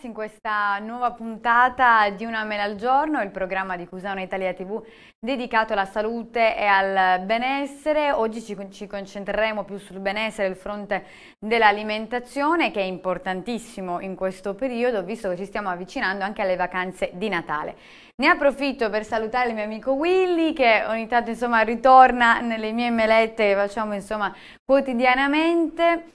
Alex in questa nuova puntata di Una Mela al Giorno, il programma di Cusano Italia TV dedicato alla salute e al benessere. Oggi ci, ci concentreremo più sul benessere, il fronte dell'alimentazione che è importantissimo in questo periodo visto che ci stiamo avvicinando anche alle vacanze di Natale. Ne approfitto per salutare il mio amico Willy che ogni tanto insomma ritorna nelle mie melette che facciamo insomma quotidianamente.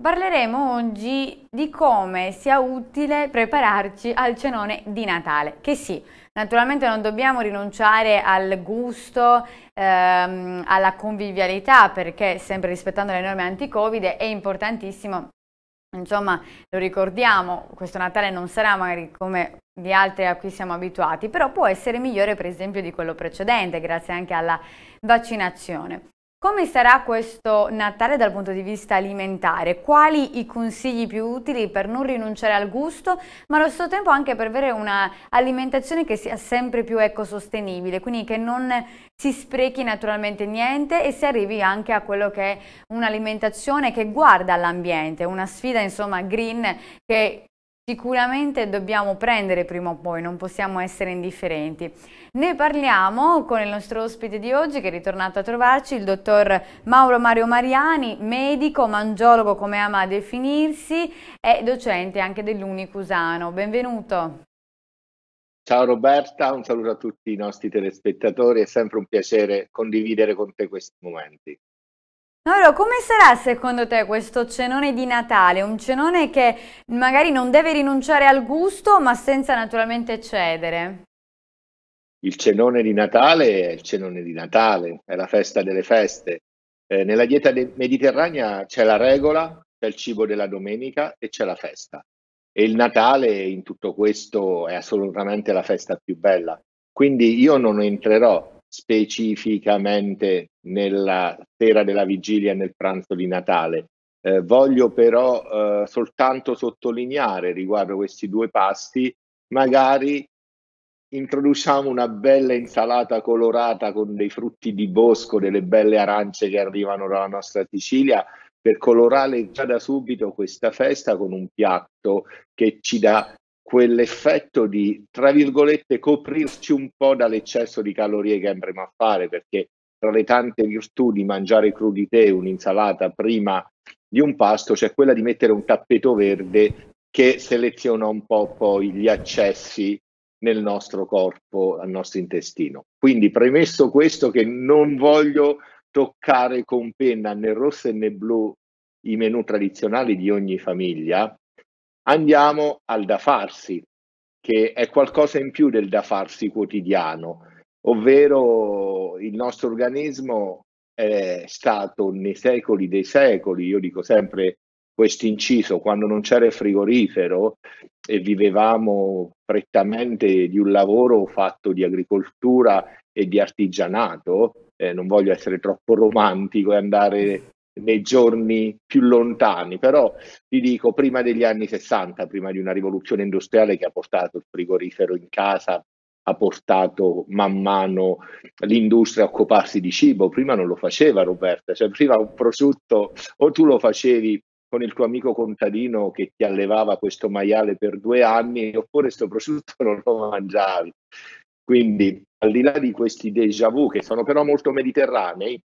Parleremo oggi di come sia utile prepararci al cenone di Natale, che sì, naturalmente non dobbiamo rinunciare al gusto, ehm, alla convivialità, perché sempre rispettando le norme anti-Covid è importantissimo Insomma, lo ricordiamo, questo Natale non sarà magari come gli altri a cui siamo abituati, però può essere migliore per esempio di quello precedente, grazie anche alla vaccinazione. Come sarà questo Natale dal punto di vista alimentare? Quali i consigli più utili per non rinunciare al gusto, ma allo stesso tempo anche per avere un'alimentazione che sia sempre più ecosostenibile, quindi che non si sprechi naturalmente niente e si arrivi anche a quello che è un'alimentazione che guarda all'ambiente, una sfida insomma green che Sicuramente dobbiamo prendere prima o poi, non possiamo essere indifferenti. Ne parliamo con il nostro ospite di oggi che è ritornato a trovarci, il dottor Mauro Mario Mariani, medico, mangiologo come ama definirsi e docente anche dell'Unicusano. Benvenuto. Ciao Roberta, un saluto a tutti i nostri telespettatori, è sempre un piacere condividere con te questi momenti. Allora, come sarà secondo te questo cenone di Natale? Un cenone che magari non deve rinunciare al gusto, ma senza naturalmente cedere. Il cenone di Natale è il cenone di Natale, è la festa delle feste. Eh, nella dieta mediterranea c'è la regola, c'è il cibo della domenica e c'è la festa. E il Natale in tutto questo è assolutamente la festa più bella. Quindi io non entrerò specificamente nella sera della vigilia e nel pranzo di Natale. Eh, voglio però eh, soltanto sottolineare riguardo questi due pasti, magari introduciamo una bella insalata colorata con dei frutti di bosco, delle belle arance che arrivano dalla nostra Sicilia, per colorare già da subito questa festa con un piatto che ci dà quell'effetto di, tra virgolette, coprirci un po' dall'eccesso di calorie che andremo a fare, perché tra le tante virtù di mangiare crudite un'insalata prima di un pasto c'è cioè quella di mettere un tappeto verde che seleziona un po' poi gli accessi nel nostro corpo, al nostro intestino. Quindi premesso questo che non voglio toccare con penna né rossa né blu i menu tradizionali di ogni famiglia, Andiamo al da farsi, che è qualcosa in più del da farsi quotidiano, ovvero il nostro organismo è stato nei secoli dei secoli, io dico sempre questo inciso, quando non c'era il frigorifero e vivevamo prettamente di un lavoro fatto di agricoltura e di artigianato, eh, non voglio essere troppo romantico e andare nei giorni più lontani, però ti dico prima degli anni 60, prima di una rivoluzione industriale che ha portato il frigorifero in casa, ha portato man mano l'industria a occuparsi di cibo, prima non lo faceva Roberta, cioè prima un prosciutto o tu lo facevi con il tuo amico contadino che ti allevava questo maiale per due anni oppure questo prosciutto non lo mangiavi. Quindi al di là di questi déjà vu che sono però molto mediterranei,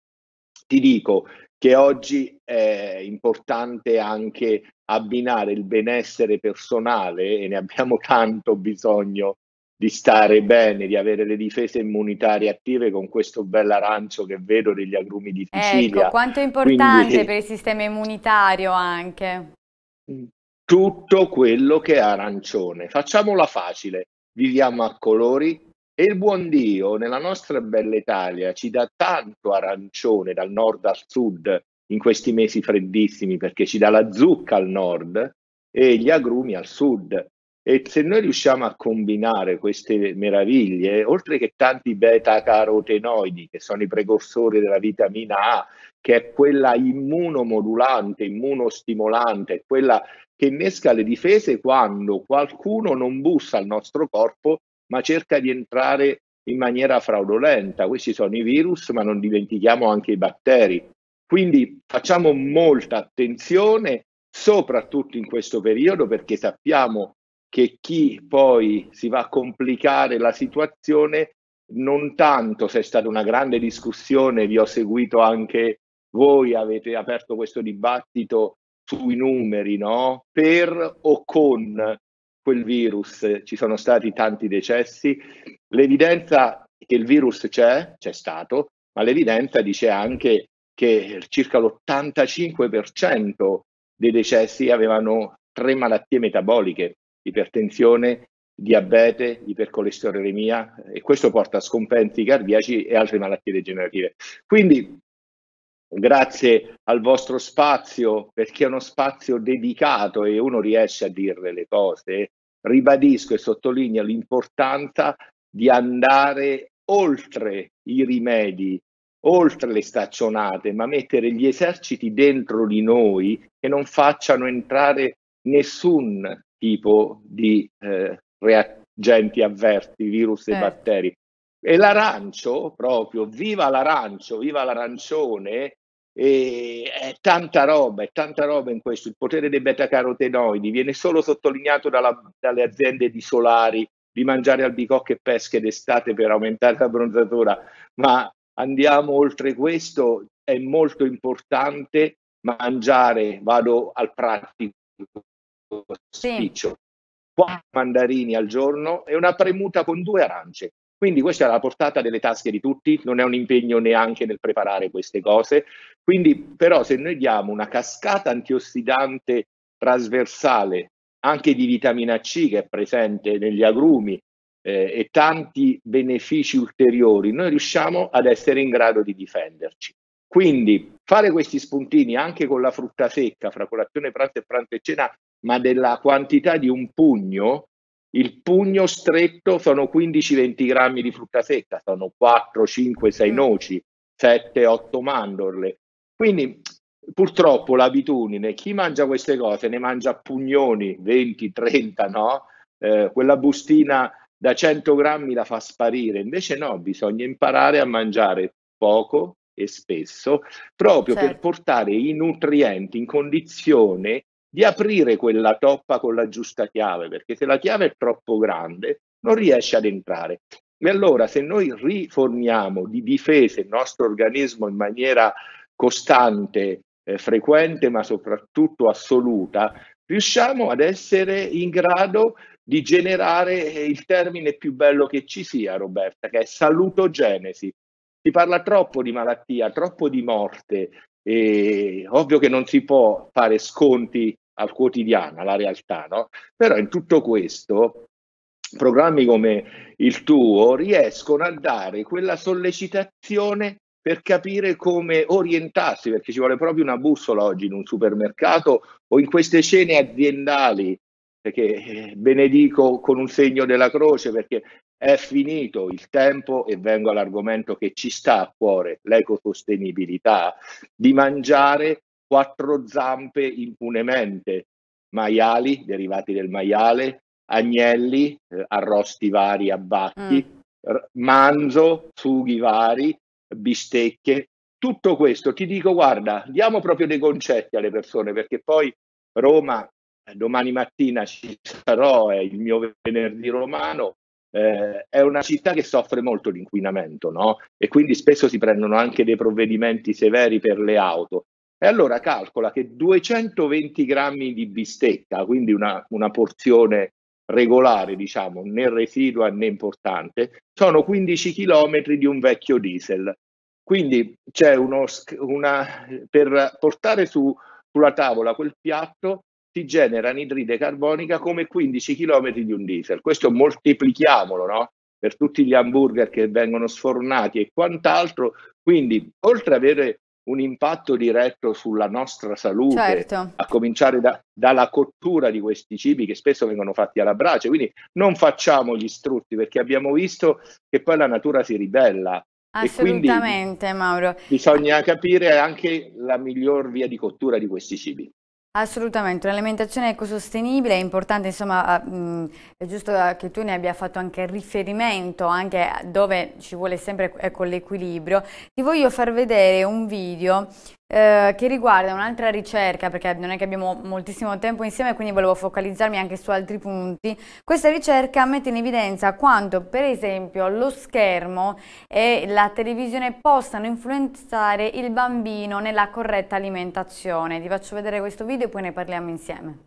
ti dico che oggi è importante anche abbinare il benessere personale, e ne abbiamo tanto bisogno di stare bene, di avere le difese immunitarie attive con questo arancio che vedo degli agrumi di ecco, Sicilia. Ecco, quanto è importante Quindi, per il sistema immunitario anche. Tutto quello che è arancione. Facciamola facile, viviamo a colori, e il buon Dio nella nostra bella Italia ci dà tanto arancione dal nord al sud in questi mesi freddissimi perché ci dà la zucca al nord e gli agrumi al sud. E se noi riusciamo a combinare queste meraviglie, oltre che tanti beta-carotenoidi, che sono i precursori della vitamina A, che è quella immunomodulante, immunostimolante, quella che innesca le difese quando qualcuno non bussa al nostro corpo ma cerca di entrare in maniera fraudolenta. Questi sono i virus, ma non dimentichiamo anche i batteri. Quindi facciamo molta attenzione, soprattutto in questo periodo, perché sappiamo che chi poi si va a complicare la situazione, non tanto, se è stata una grande discussione, vi ho seguito anche voi, avete aperto questo dibattito sui numeri, no? Per o con quel virus, ci sono stati tanti decessi, l'evidenza che il virus c'è, c'è stato, ma l'evidenza dice anche che circa l'85% dei decessi avevano tre malattie metaboliche, ipertensione, diabete, ipercolesterolemia e questo porta a scompensi cardiaci e altre malattie degenerative. Quindi grazie al vostro spazio, perché è uno spazio dedicato e uno riesce a dirle le cose, ribadisco e sottolineo l'importanza di andare oltre i rimedi, oltre le staccionate, ma mettere gli eserciti dentro di noi che non facciano entrare nessun tipo di eh, reagenti avverti, virus eh. e certo. batteri. E l'arancio, proprio, viva l'arancio, viva l'arancione, e è eh, tanta roba, è tanta roba in questo. Il potere dei beta-carotenoidi viene solo sottolineato dalla, dalle aziende di solari di mangiare albicocche e pesche d'estate per aumentare la bronzatura, ma andiamo oltre questo, è molto importante mangiare, vado al pratico, sì. quattro mandarini al giorno e una premuta con due arance. Quindi questa è la portata delle tasche di tutti, non è un impegno neanche nel preparare queste cose. Quindi però se noi diamo una cascata antiossidante trasversale anche di vitamina C che è presente negli agrumi eh, e tanti benefici ulteriori, noi riusciamo ad essere in grado di difenderci. Quindi fare questi spuntini anche con la frutta secca fra colazione, pranzo e pranzo e cena, ma della quantità di un pugno, il pugno stretto sono 15-20 grammi di frutta secca, sono 4, 5, 6 noci, 7, 8 mandorle. Quindi purtroppo l'abitudine, chi mangia queste cose ne mangia a pugnoni, 20, 30, no? Eh, quella bustina da 100 grammi la fa sparire, invece no, bisogna imparare a mangiare poco e spesso proprio certo. per portare i nutrienti in condizione di aprire quella toppa con la giusta chiave, perché se la chiave è troppo grande non riesce ad entrare. E allora se noi riformiamo di difese il nostro organismo in maniera costante, eh, frequente, ma soprattutto assoluta, riusciamo ad essere in grado di generare eh, il termine più bello che ci sia, Roberta, che è salutogenesi. Si parla troppo di malattia, troppo di morte, e ovvio che non si può fare sconti al quotidiano, alla realtà, no? Però in tutto questo programmi come il tuo riescono a dare quella sollecitazione per capire come orientarsi, perché ci vuole proprio una bussola oggi in un supermercato o in queste scene aziendali, perché benedico eh, con un segno della croce, perché è finito il tempo e vengo all'argomento che ci sta a cuore, l'ecosostenibilità, di mangiare quattro zampe impunemente, maiali, derivati del maiale, agnelli, eh, arrosti vari, abbatti, mm. manzo, fughi vari, bistecche. Tutto questo ti dico, guarda, diamo proprio dei concetti alle persone perché poi Roma, eh, domani mattina ci sarò, è il mio venerdì romano, eh, è una città che soffre molto l'inquinamento, no? E quindi spesso si prendono anche dei provvedimenti severi per le auto. E allora calcola che 220 grammi di bistecca, quindi una, una porzione regolare, diciamo, né residua né importante, sono 15 km di un vecchio diesel. Quindi c'è uno, una, per portare su, sulla tavola quel piatto si genera anidride carbonica come 15 km di un diesel. Questo moltiplichiamolo no? per tutti gli hamburger che vengono sfornati e quant'altro. Quindi, oltre ad avere un impatto diretto sulla nostra salute, certo. a cominciare da, dalla cottura di questi cibi che spesso vengono fatti alla brace. Quindi non facciamo gli strutti perché abbiamo visto che poi la natura si ribella. Assolutamente, Mauro. Bisogna capire anche la miglior via di cottura di questi cibi. Assolutamente, un'alimentazione ecosostenibile è importante, insomma è giusto che tu ne abbia fatto anche riferimento, anche dove ci vuole sempre con ecco, l'equilibrio. Ti voglio far vedere un video eh, che riguarda un'altra ricerca, perché non è che abbiamo moltissimo tempo insieme, quindi volevo focalizzarmi anche su altri punti. Questa ricerca mette in evidenza quanto, per esempio, lo schermo e la televisione possano influenzare il bambino nella corretta alimentazione. Ti faccio vedere questo video e poi ne parliamo insieme.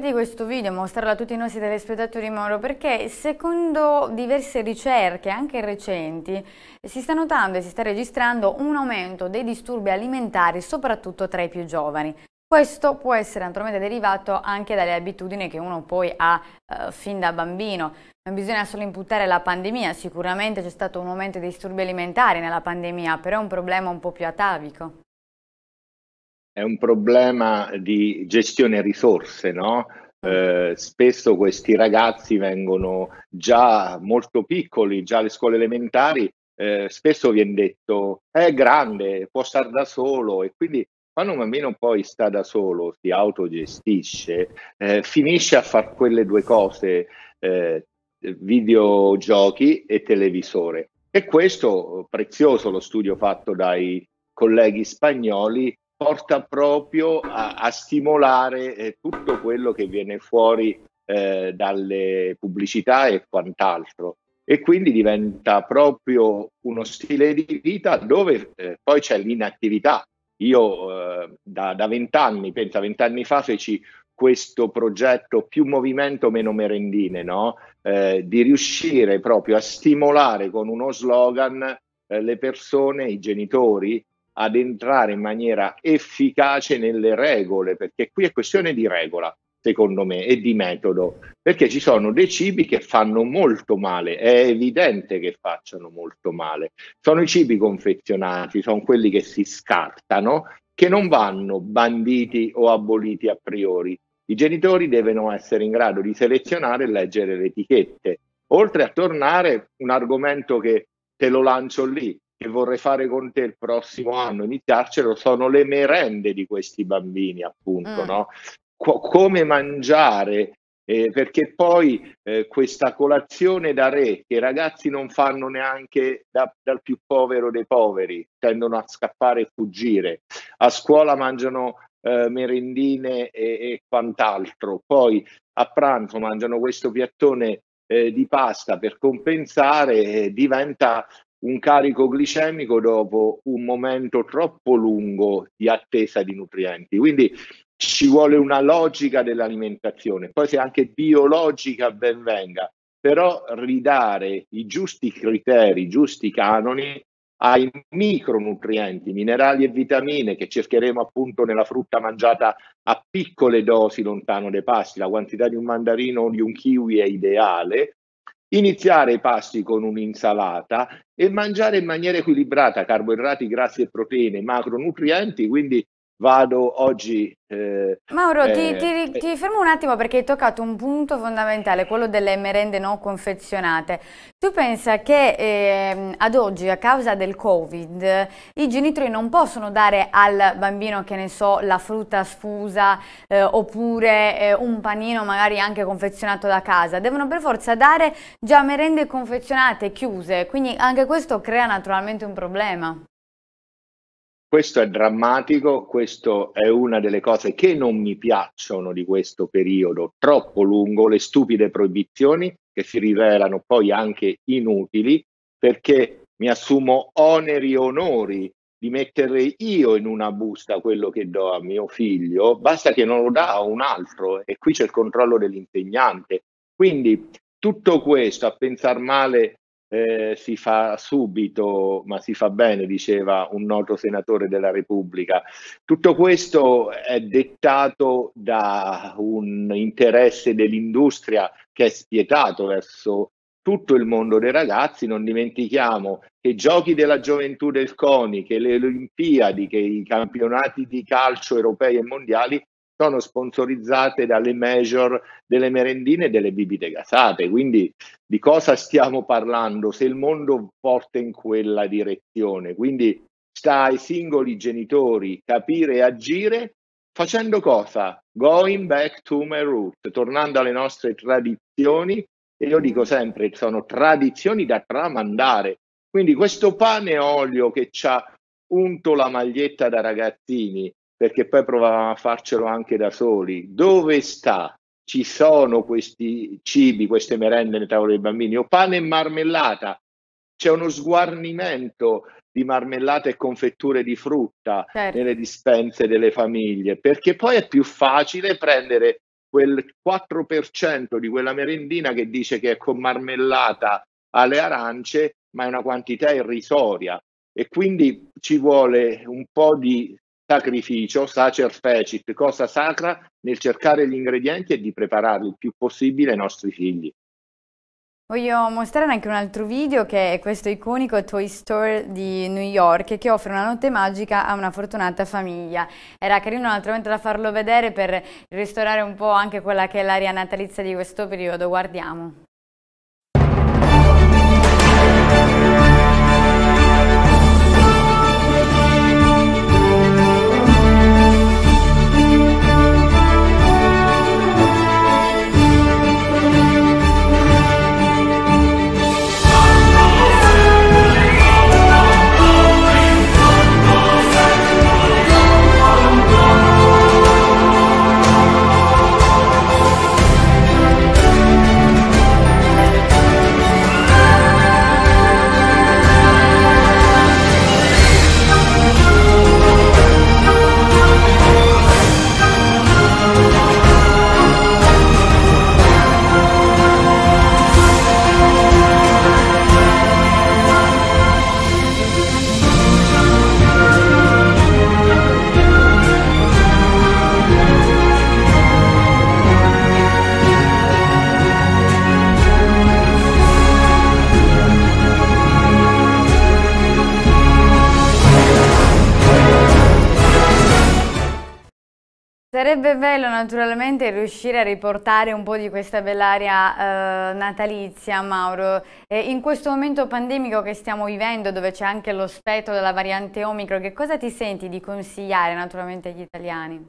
di questo video, mostrarlo a tutti i nostri telespettatori Mauro, perché secondo diverse ricerche, anche recenti, si sta notando e si sta registrando un aumento dei disturbi alimentari, soprattutto tra i più giovani. Questo può essere naturalmente derivato anche dalle abitudini che uno poi ha eh, fin da bambino. Non bisogna solo imputare la pandemia, sicuramente c'è stato un aumento dei disturbi alimentari nella pandemia, però è un problema un po' più atavico è un problema di gestione risorse, no? Eh, spesso questi ragazzi vengono già molto piccoli, già alle scuole elementari, eh, spesso viene detto è grande, può star da solo e quindi quando un bambino poi sta da solo, si autogestisce, eh, finisce a fare quelle due cose, eh, videogiochi e televisore. E questo, prezioso lo studio fatto dai colleghi spagnoli, porta proprio a, a stimolare eh, tutto quello che viene fuori eh, dalle pubblicità e quant'altro. E quindi diventa proprio uno stile di vita dove eh, poi c'è l'inattività. Io eh, da vent'anni, penso a vent'anni fa, feci questo progetto più movimento meno merendine, no? eh, di riuscire proprio a stimolare con uno slogan eh, le persone, i genitori ad entrare in maniera efficace nelle regole, perché qui è questione di regola, secondo me, e di metodo, perché ci sono dei cibi che fanno molto male, è evidente che facciano molto male. Sono i cibi confezionati, sono quelli che si scartano, che non vanno banditi o aboliti a priori. I genitori devono essere in grado di selezionare e leggere le etichette. Oltre a tornare un argomento che te lo lancio lì, che vorrei fare con te il prossimo anno, iniziarcelo, sono le merende di questi bambini, appunto, mm. no? Co- come mangiare, eh, perché poi eh, questa colazione da re che i ragazzi non fanno neanche da, dal più povero dei poveri, tendono a scappare e fuggire. A scuola mangiano eh, merendine e, e, quant'altro, poi a pranzo mangiano questo piattone eh, di pasta per compensare, diventa un carico glicemico dopo un momento troppo lungo di attesa di nutrienti. Quindi ci vuole una logica dell'alimentazione, poi se anche biologica ben venga, però ridare i giusti criteri, i giusti canoni ai micronutrienti, minerali e vitamine che cercheremo appunto nella frutta mangiata a piccole dosi lontano dai pasti. La quantità di un mandarino o di un kiwi è ideale, Iniziare i pasti con un'insalata e mangiare in maniera equilibrata carboidrati, grassi e proteine, macronutrienti, quindi vado oggi... Eh, Mauro, eh, ti, ti, ti, eh. fermo un attimo perché hai toccato un punto fondamentale, quello delle merende non confezionate. Tu pensa che eh, ad oggi, a causa del Covid, i genitori non possono dare al bambino, che ne so, la frutta sfusa eh, oppure eh, un panino magari anche confezionato da casa, devono per forza dare già merende confezionate, chiuse, quindi anche questo crea naturalmente un problema. Questo è drammatico, questa è una delle cose che non mi piacciono di questo periodo troppo lungo, le stupide proibizioni che si rivelano poi anche inutili perché mi assumo oneri e onori di mettere io in una busta quello che do a mio figlio, basta che non lo dà a un altro e qui c'è il controllo dell'insegnante. Quindi tutto questo a pensare male eh, si fa subito, ma si fa bene, diceva un noto senatore della Repubblica. Tutto questo è dettato da un interesse dell'industria che è spietato verso tutto il mondo dei ragazzi, non dimentichiamo che i giochi della gioventù del CONI, che le Olimpiadi, che i campionati di calcio europei e mondiali sono sponsorizzate dalle major delle merendine e delle bibite gasate. Quindi di cosa stiamo parlando se il mondo porta in quella direzione? Quindi sta ai singoli genitori capire e agire facendo cosa? Going back to my roots, tornando alle nostre tradizioni. E io dico sempre, sono tradizioni da tramandare. Quindi questo pane e olio che ci ha unto la maglietta da ragazzini, perché poi provavamo a farcelo anche da soli. Dove sta? Ci sono questi cibi, queste merende nelle tavole dei bambini, o pane e marmellata. C'è uno sguarnimento di marmellata e confetture di frutta certo. nelle dispense delle famiglie, perché poi è più facile prendere quel 4% di quella merendina che dice che è con marmellata alle arance, ma è una quantità irrisoria e quindi ci vuole un po' di sacrificio, sacer fecit, cosa sacra nel cercare gli ingredienti e di prepararli il più possibile ai nostri figli. Voglio mostrare anche un altro video che è questo iconico Toy Store di New York che offre una notte magica a una fortunata famiglia. Era carino un altro momento da farlo vedere per ristorare un po' anche quella che è l'aria natalizia di questo periodo. Guardiamo. sarebbe bello naturalmente riuscire a riportare un po' di questa bell'aria eh, natalizia, Mauro. E in questo momento pandemico che stiamo vivendo, dove c'è anche lo spettro della variante Omicron, che cosa ti senti di consigliare naturalmente agli italiani?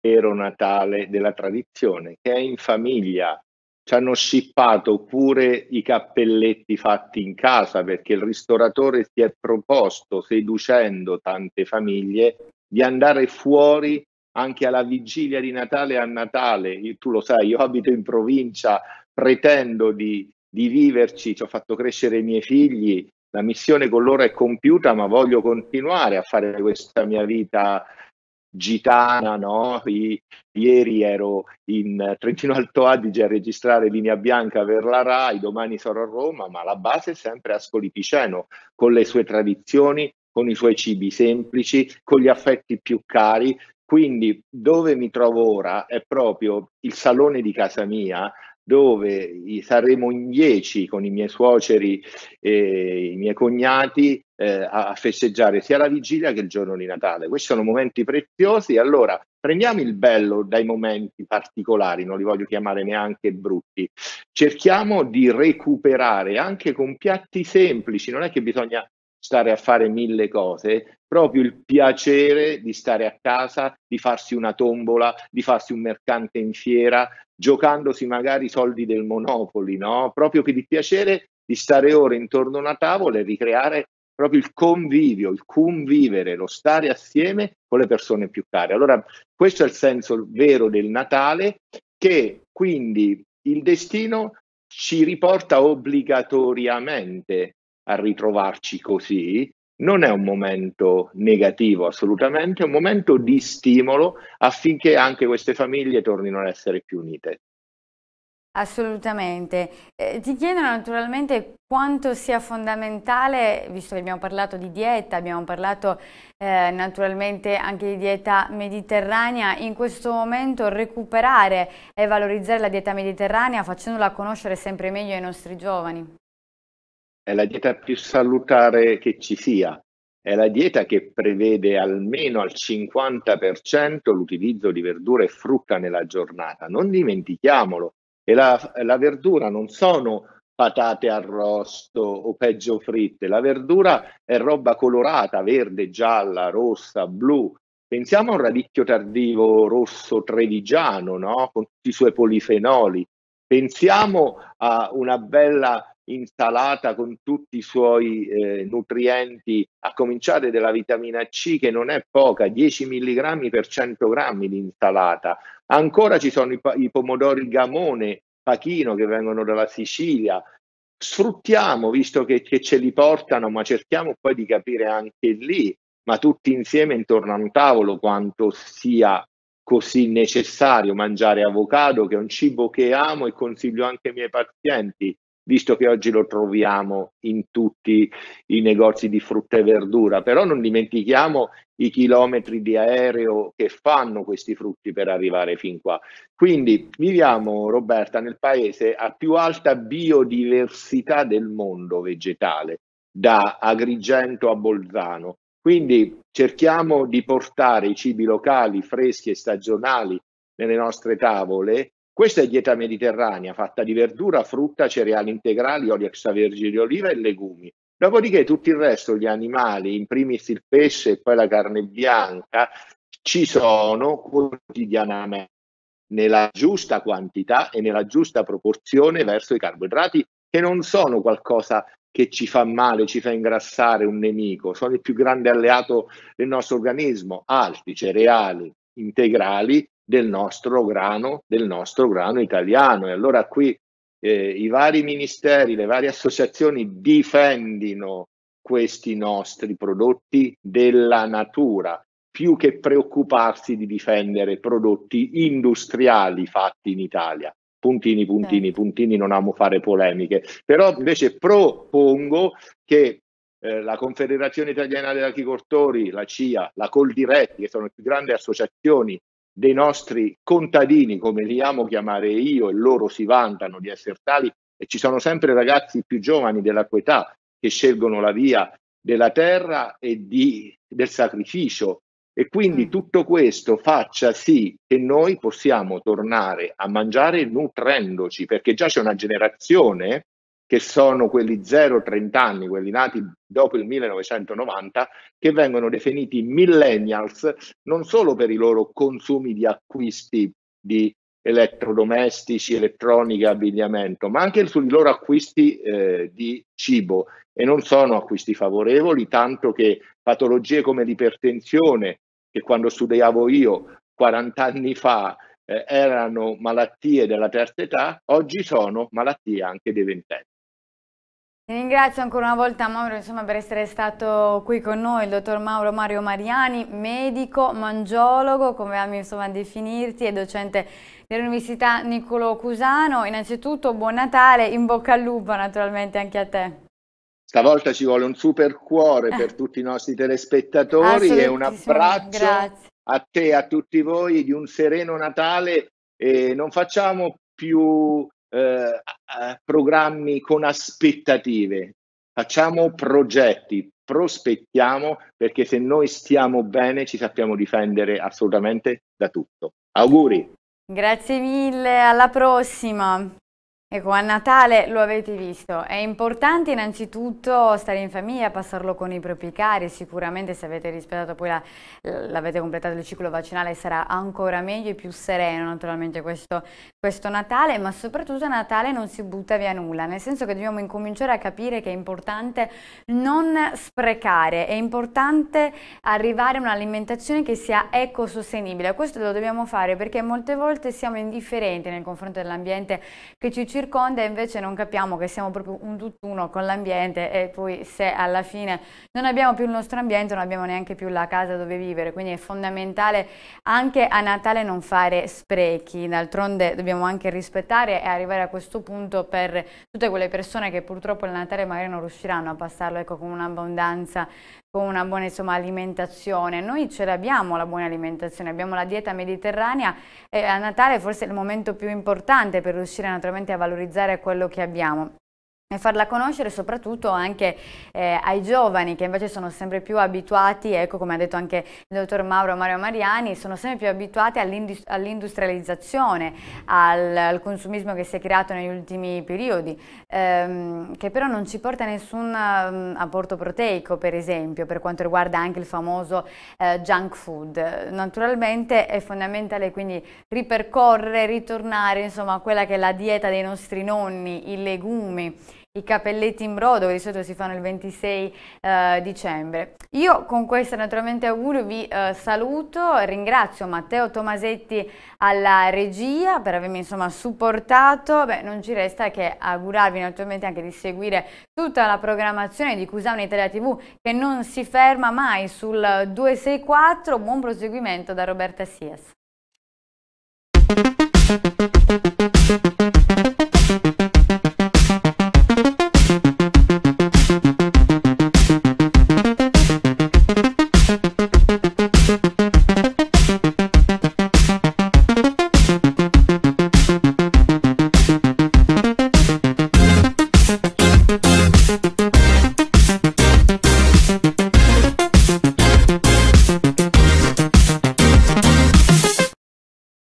Vero Natale della tradizione, che è in famiglia, ci hanno scippato pure i cappelletti fatti in casa perché il ristoratore si è proposto, seducendo tante famiglie, di andare fuori anche alla vigilia di Natale a Natale. tu lo sai, io abito in provincia, pretendo di, di viverci, ci ho fatto crescere i miei figli, la missione con loro è compiuta, ma voglio continuare a fare questa mia vita gitana, no? I, ieri ero in Trentino Alto Adige a registrare Linea Bianca per la RAI, domani sarò a Roma, ma la base è sempre Ascoli Piceno, con le sue tradizioni, con i suoi cibi semplici, con gli affetti più cari. Quindi dove mi trovo ora è proprio il salone di casa mia, dove saremo in dieci con i miei suoceri e i miei cognati eh, a festeggiare sia la vigilia che il giorno di Natale. Questi sono momenti preziosi, allora prendiamo il bello dai momenti particolari, non li voglio chiamare neanche brutti, cerchiamo di recuperare anche con piatti semplici, non è che bisogna stare a fare mille cose, proprio il piacere di stare a casa, di farsi una tombola, di farsi un mercante in fiera, giocandosi magari i soldi del Monopoli, no? Proprio per il piacere di stare ore intorno a una tavola e ricreare proprio il convivio, il convivere, lo stare assieme con le persone più care. Allora, questo è il senso vero del Natale, che quindi il destino ci riporta obbligatoriamente a ritrovarci così, non è un momento negativo assolutamente, è un momento di stimolo affinché anche queste famiglie tornino ad essere più unite. Assolutamente. Eh, ti chiedo naturalmente quanto sia fondamentale, visto che abbiamo parlato di dieta, abbiamo parlato eh, naturalmente anche di dieta mediterranea, in questo momento recuperare e valorizzare la dieta mediterranea facendola conoscere sempre meglio ai nostri giovani è la dieta più salutare che ci sia, è la dieta che prevede almeno al 50% l'utilizzo di verdura e frutta nella giornata, non dimentichiamolo. E la, la verdura non sono patate arrosto o peggio fritte. La verdura è roba colorata, verde, gialla, rossa, blu. Pensiamo a un radicchio tardivo rosso trevigiano, no? con tutti i suoi polifenoli. Pensiamo a una bella insalata con tutti i suoi eh, nutrienti, a cominciare dalla vitamina C che non è poca, 10 mg per 100 g di insalata. Ancora ci sono i, i pomodori gamone, pachino che vengono dalla Sicilia. Sfruttiamo, visto che, che ce li portano, ma cerchiamo poi di capire anche lì, ma tutti insieme intorno a un tavolo, quanto sia così necessario mangiare avocado, che è un cibo che amo e consiglio anche ai miei pazienti visto che oggi lo troviamo in tutti i negozi di frutta e verdura, però non dimentichiamo i chilometri di aereo che fanno questi frutti per arrivare fin qua. Quindi viviamo, Roberta, nel paese a più alta biodiversità del mondo vegetale, da Agrigento a Bolzano. Quindi cerchiamo di portare i cibi locali, freschi e stagionali nelle nostre tavole questa è dieta mediterranea fatta di verdura, frutta, cereali integrali, olio extravergine di oliva e legumi. Dopodiché tutto il resto, gli animali, in primis il pesce e poi la carne bianca, ci sono quotidianamente nella giusta quantità e nella giusta proporzione verso i carboidrati che non sono qualcosa che ci fa male, ci fa ingrassare un nemico, sono il più grande alleato del nostro organismo, altri cereali, integrali del nostro grano, del nostro grano italiano. E allora qui eh, i vari ministeri, le varie associazioni difendono questi nostri prodotti della natura, più che preoccuparsi di difendere prodotti industriali fatti in Italia. Puntini, puntini, certo. puntini, non amo fare polemiche, però invece propongo che eh, la Confederazione Italiana degli Agricoltori, la CIA, la Coldiretti, che sono le più grandi associazioni dei nostri contadini, come li amo chiamare io, e loro si vantano di essere tali, e ci sono sempre ragazzi più giovani della tua età che scelgono la via della terra e di, del sacrificio. E quindi mm. tutto questo faccia sì che noi possiamo tornare a mangiare nutrendoci, perché già c'è una generazione che sono quelli 0-30 anni, quelli nati dopo il 1990, che vengono definiti millennials non solo per i loro consumi di acquisti di elettrodomestici, elettronica, abbigliamento, ma anche sui loro acquisti eh, di cibo e non sono acquisti favorevoli, tanto che patologie come l'ipertensione, che quando studiavo io 40 anni fa eh, erano malattie della terza età, oggi sono malattie anche dei ventenni. Ringrazio ancora una volta Mauro insomma, per essere stato qui con noi, il dottor Mauro Mario Mariani, medico, mangiologo, come ami insomma, definirti, e docente dell'Università Niccolo Cusano. Innanzitutto buon Natale, in bocca al lupo naturalmente anche a te. Stavolta ci vuole un super cuore per tutti i nostri telespettatori e un abbraccio grazie. a te e a tutti voi di un sereno Natale. E non facciamo più eh, eh, programmi con aspettative, facciamo progetti, prospettiamo perché se noi stiamo bene ci sappiamo difendere assolutamente da tutto. Auguri! Grazie mille, alla prossima! Ecco, a Natale lo avete visto, è importante innanzitutto stare in famiglia, passarlo con i propri cari, sicuramente se avete rispettato poi l'avete la, completato il ciclo vaccinale sarà ancora meglio e più sereno naturalmente questo, questo Natale, ma soprattutto a Natale non si butta via nulla, nel senso che dobbiamo incominciare a capire che è importante non sprecare, è importante arrivare a un'alimentazione che sia ecosostenibile, questo lo dobbiamo fare perché molte volte siamo indifferenti nel confronto dell'ambiente che ci circonda, circonda e invece non capiamo che siamo proprio un tutt'uno con l'ambiente e poi se alla fine non abbiamo più il nostro ambiente non abbiamo neanche più la casa dove vivere, quindi è fondamentale anche a Natale non fare sprechi, d'altronde dobbiamo anche rispettare e arrivare a questo punto per tutte quelle persone che purtroppo il Natale magari non riusciranno a passarlo ecco, con un'abbondanza con una buona insomma, alimentazione. Noi ce l'abbiamo la buona alimentazione, abbiamo la dieta mediterranea e a Natale forse è il momento più importante per riuscire naturalmente a valorizzare valorizzare quello che abbiamo e farla conoscere soprattutto anche eh, ai giovani che invece sono sempre più abituati, ecco come ha detto anche il dottor Mauro Mario Mariani, sono sempre più abituati all'industrializzazione, all al, consumismo che si è creato negli ultimi periodi, ehm, che però non ci porta nessun um, apporto proteico per esempio per quanto riguarda anche il famoso eh, junk food. Naturalmente è fondamentale quindi ripercorrere, ritornare insomma a quella che è la dieta dei nostri nonni, i legumi, i capelletti in brodo che di solito si fanno il 26 eh, dicembre. Io con questo naturalmente augurio vi eh, saluto, ringrazio Matteo Tomasetti alla regia per avermi insomma supportato, Beh, non ci resta che augurarvi naturalmente anche di seguire tutta la programmazione di Cusano Italia TV che non si ferma mai sul 264, buon proseguimento da Roberta Sias.